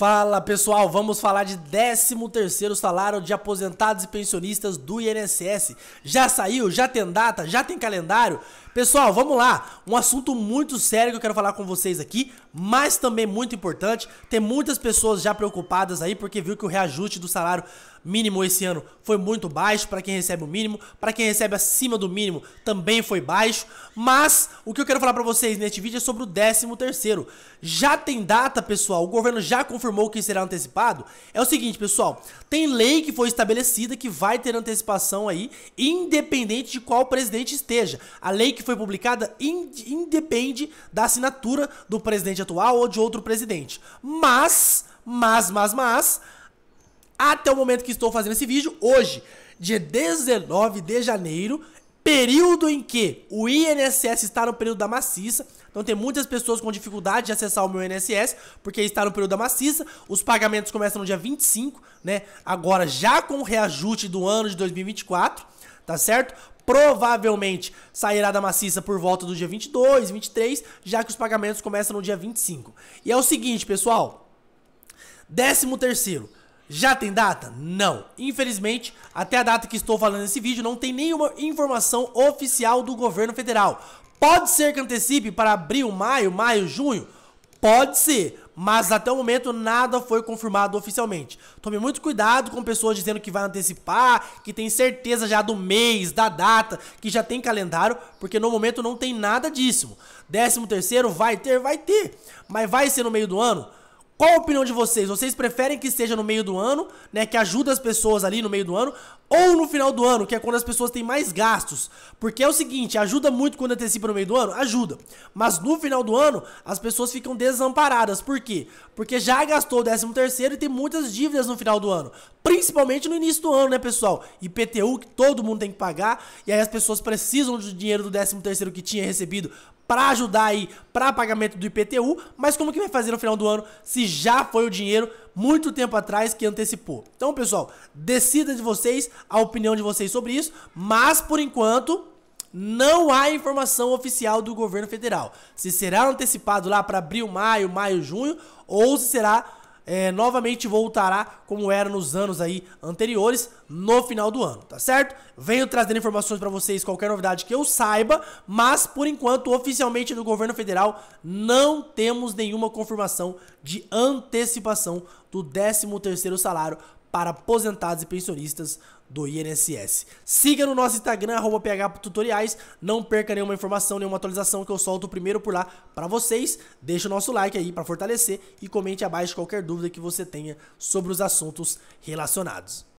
Fala pessoal, vamos falar de 13º salário de aposentados e pensionistas do INSS. Já saiu? Já tem data? Já tem calendário? Pessoal, vamos lá. Um assunto muito sério que eu quero falar com vocês aqui, mas também muito importante. Tem muitas pessoas já preocupadas aí porque viu que o reajuste do salário mínimo esse ano foi muito baixo para quem recebe o mínimo, para quem recebe acima do mínimo também foi baixo, mas o que eu quero falar para vocês neste vídeo é sobre o 13º. Já tem data, pessoal. O governo já confirmou confirmou que será antecipado, é o seguinte, pessoal, tem lei que foi estabelecida que vai ter antecipação aí, independente de qual presidente esteja. A lei que foi publicada independe da assinatura do presidente atual ou de outro presidente. Mas, mas, mas, mas, até o momento que estou fazendo esse vídeo, hoje, dia 19 de janeiro, período em que o INSS está no período da maciça, então tem muitas pessoas com dificuldade de acessar o meu INSS, porque está no período da maciça, os pagamentos começam no dia 25, né? Agora já com o reajuste do ano de 2024, tá certo? provavelmente sairá da maciça por volta do dia 22, 23, já que os pagamentos começam no dia 25. E é o seguinte, pessoal, 13 terceiro, já tem data? Não. Infelizmente, até a data que estou falando nesse vídeo, não tem nenhuma informação oficial do governo federal. Pode ser que antecipe para abril, maio, maio, junho? Pode ser, mas até o momento nada foi confirmado oficialmente. Tome muito cuidado com pessoas dizendo que vai antecipar, que tem certeza já do mês, da data, que já tem calendário, porque no momento não tem nada disso. 13 terceiro vai ter, vai ter, mas vai ser no meio do ano? Qual a opinião de vocês? Vocês preferem que seja no meio do ano, né? Que ajuda as pessoas ali no meio do ano, ou no final do ano, que é quando as pessoas têm mais gastos? Porque é o seguinte, ajuda muito quando antecipa no meio do ano? Ajuda. Mas no final do ano, as pessoas ficam desamparadas. Por quê? Porque já gastou o 13 terceiro e tem muitas dívidas no final do ano. Principalmente no início do ano, né, pessoal? IPTU que todo mundo tem que pagar. E aí as pessoas precisam do dinheiro do 13 terceiro que tinha recebido para ajudar aí para pagamento do IPTU, mas como que vai fazer no final do ano se já foi o dinheiro muito tempo atrás que antecipou? Então, pessoal, decida de vocês a opinião de vocês sobre isso, mas por enquanto não há informação oficial do governo federal se será antecipado lá para abril, maio, maio, junho ou se será é, novamente voltará como era nos anos aí anteriores no final do ano, tá certo? Venho trazendo informações para vocês, qualquer novidade que eu saiba, mas por enquanto oficialmente do governo federal não temos nenhuma confirmação de antecipação do 13º salário para aposentados e pensionistas do INSS. Siga no nosso Instagram, arroba não perca nenhuma informação, nenhuma atualização que eu solto primeiro por lá para vocês. Deixe o nosso like aí para fortalecer e comente abaixo qualquer dúvida que você tenha sobre os assuntos relacionados.